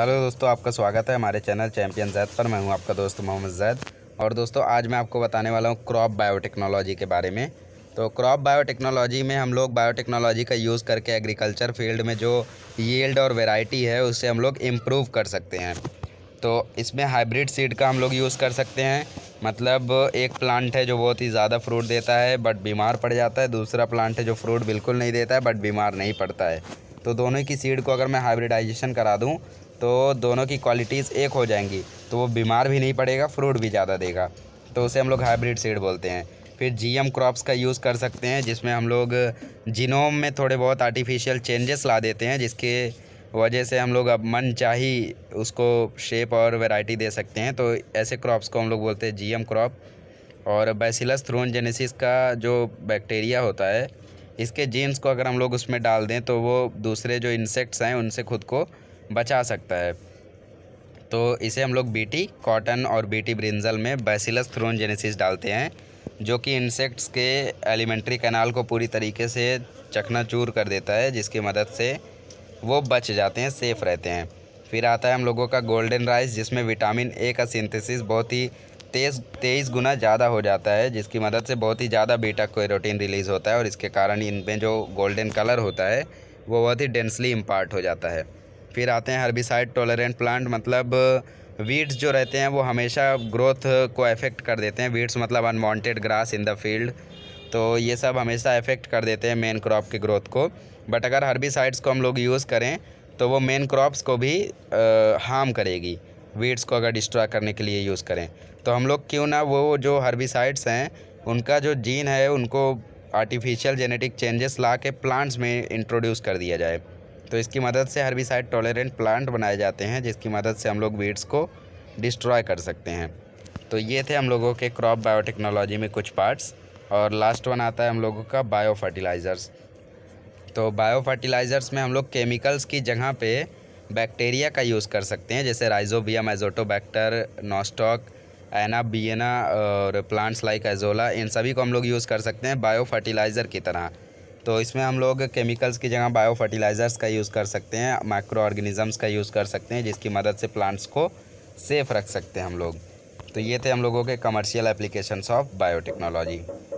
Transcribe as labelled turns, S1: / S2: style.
S1: hello दोस्तों आपका स्वागत है हमारे चैनल चैम्पियन जैद पर मैं हूं आपका दोस्त मोहम्मद जैद और दोस्तों आज मैं आपको बताने वाला हूं क्रॉप बायोटेक्नोलॉजी के बारे में तो क्रॉप बायोटेक्नोलॉजी में हम लोग बायोटेक्नोलॉजी का यूज़ करके एग्रीकल्चर फील्ड में जो येल्ड और वेराइटी है उससे हम लोग इम्प्रूव कर सकते हैं तो इसमें हाइब्रिड सीड का हम लोग यूज़ कर सकते हैं मतलब एक प्लांट है जो बहुत ही ज़्यादा फ्रूट देता है बट बीमार पड़ जाता है दूसरा प्लांट है जो फ्रूट बिल्कुल नहीं देता है बट बीमार नहीं पड़ता है तो दोनों की सीड को अगर मैं हाइब्रिडाइजेशन करा दूं तो दोनों की क्वालिटीज़ एक हो जाएंगी तो वो बीमार भी नहीं पड़ेगा फ्रूट भी ज़्यादा देगा तो उसे हम लोग हाइब्रिड सीड बोलते हैं फिर जीएम क्रॉप्स का यूज़ कर सकते हैं जिसमें हम लोग जिनोम में थोड़े बहुत आर्टिफिशियल चेंजेस ला देते हैं जिसके वजह से हम लोग अब मन चाही उसको शेप और वैरायटी दे सकते हैं तो ऐसे क्रॉप्स को हम लोग बोलते हैं जीएम क्रॉप और बैसिलस थ्रोन जेनेसिस का जो बैक्टीरिया होता है इसके जीन्स को अगर हम लोग उसमें डाल दें तो वो दूसरे जो इंसेक्ट्स हैं उनसे खुद को बचा सकता है तो इसे हम लोग बीटी कॉटन और बीटी ब्रिंजल में बैसिलस थ्रोनजेनेसिस डालते हैं जो कि इंसेक्ट्स के एलिमेंट्री कैनाल को पूरी तरीके से चकनाचूर कर देता है जिसकी मदद से वो बच जाते हैं सेफ़ रहते हैं फिर आता है हम लोगों का गोल्डन राइस जिसमें विटामिन ए का सिंथेसिस बहुत ही तेज तेईस गुना ज़्यादा हो जाता है जिसकी मदद से बहुत ही ज़्यादा बीटा कोरोटीन रिलीज़ होता है और इसके कारण इनमें जो गोल्डन कलर होता है वो बहुत ही डेंसली इम्पार्ट हो जाता है फिर आते हैं हर्बिसाइड टॉलरेंट प्लांट मतलब वीड्स जो रहते हैं वो हमेशा ग्रोथ को अफेक्ट कर देते हैं वीड्स मतलब unwanted grass in the field तो ये सब हमेशा अफेक्ट कर देते हैं मेन क्रॉप की ग्रोथ को बट अगर हर्बिसाइड्स को हम लोग यूज़ करें तो वो मेन क्रॉप्स को भी हार्म करेगी वीड्स को अगर डिस्ट्रॉय करने के लिए यूज़ करें तो हम लोग क्यों ना वो जो हर्बिसाइड्स हैं उनका जो जीन है उनको आर्टिफिशियल जेनेटिक चेंजेस ला के प्लांट्स में इंट्रोड्यूस कर दिया जाए तो इसकी मदद से हर्बिसाइड टॉलरेंट प्लांट बनाए जाते हैं जिसकी मदद से हम लोग वीड्स को डिस्ट्रॉय कर सकते हैं तो ये थे हम लोगों के क्रॉप बायोटेक्नोलॉजी में कुछ पार्ट्स और लास्ट वन आता है हम लोगों का बायो फर्टिलाइज़र्स तो बायो फर्टिलाइज़र्स में हम लोग केमिकल्स की जगह पे बैक्टीरिया का यूज़ कर सकते हैं जैसे rhizobium azotobacter nostoc anabaena और प्लांट्स लाइक एजोला इन सभी को हम लोग यूज़ कर सकते हैं बायो फर्टिलाइज़र की तरह तो इसमें हम लोग केमिकल्स की जगह बायो फर्टिलाइज़र्स का यूज़ कर सकते हैं माइक्रो ऑर्गेनिज़म्स का यूज़ कर सकते हैं जिसकी मदद से प्लांट्स को सेफ़ रख सकते हैं हम लोग तो ये थे हम लोगों के कमर्शियल एप्लीकेशंस ऑफ बायोटेक्नोलॉजी